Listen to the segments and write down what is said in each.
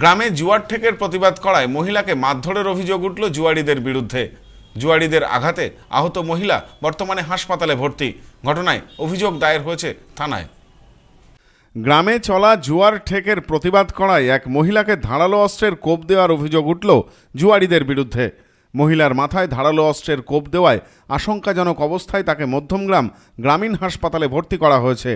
গ্রামে জুয়ার ঠেকের প্রতিবাদ করায় মহিলাকে মারধরের অভিযোগ উঠল জুয়ারিদের বিরুদ্ধে জুয়ারিদের আঘাতে আহত মহিলা বর্তমানে হাসপাতালে ভর্তি ঘটনায় অভিযোগ দায়ের হয়েছে থানায় গ্রামে চলা জুয়ার ঠেকের প্রতিবাদ করায় এক মহিলাকে ধারালো অস্ত্রের কোপ দেওয়ার অভিযোগ উঠল জুয়ারিদের বিরুদ্ধে মহিলার মাথায় ধারালো অস্ত্রের কোপ দেওয়ায় আশঙ্কাজনক অবস্থায় তাকে মধ্যমগ্রাম গ্রামীণ হাসপাতালে ভর্তি করা হয়েছে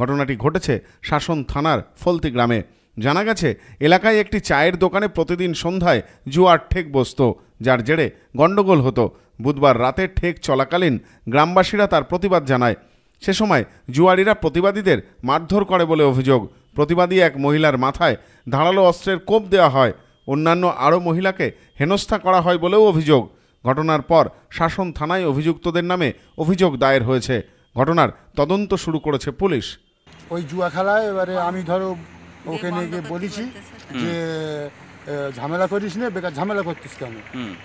ঘটনাটি ঘটেছে শাসন থানার ফলতি গ্রামে জানা গেছে এলাকায় একটি চায়ের দোকানে প্রতিদিন সন্ধ্যায় জুয়ার ঠেক বসত যার জেরে গণ্ডগোল হতো বুধবার রাতে ঠেক চলাকালীন গ্রামবাসীরা তার প্রতিবাদ জানায় সে সময় জুয়ারিরা প্রতিবাদীদের মারধর করে বলে অভিযোগ প্রতিবাদী এক মহিলার মাথায় ধারালো অস্ত্রের কোপ দেওয়া হয় অন্যান্য আরও মহিলাকে হেনস্থা করা হয় বলেও অভিযোগ ঘটনার পর শাসন থানায় অভিযুক্তদের নামে অভিযোগ দায়ের হয়েছে ঘটনার তদন্ত শুরু করেছে পুলিশ ওই জুয়া খেলায় এবারে আমি ধরো ওখানে গিয়ে বলেছি যে ঝামেলা করিস না বেকার ঝামেলা করতিস কেন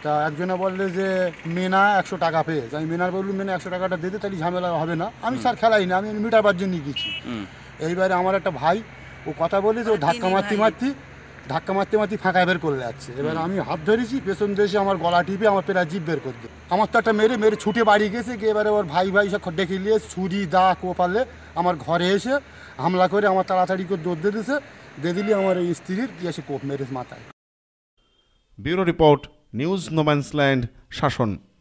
তা একজনে বললে যে মেনা একশো টাকা পেয়ে আমি মেনার বললু মেনা একশো টাকাটা দিতে তাহলে ঝামেলা হবে না আমি স্যার খেলাই না আমি মিটাবার জন্য গেছি এইবারে আমার একটা ভাই ও কথা বলি যে ও ধাক্কা মারতি মারতি ধাক্কা মারতে মারতে ফাঁকা বের করে যাচ্ছে এবার আমি হাত ধরেছি পেছন দেশে আমার গলা টিপে আমার পেরা জিপ বের করতে আমার তো একটা মেরে মেরে ছুটে বাড়ি গেছে গিয়ে এবারে ওর ভাই ভাই সব ডেকে নিয়ে ছুরি দা কোপালে আমার ঘরে এসে হামলা করে আমার তাড়াতাড়ি করে দৌড় দিয়ে দিয়েছে দিয়ে দিলি আমার এই স্ত্রীর কি সে কোপ মেরেছে মাথায় ব্যুরো রিপোর্ট নিউজ নোম্যান্সল্যান্ড শাসন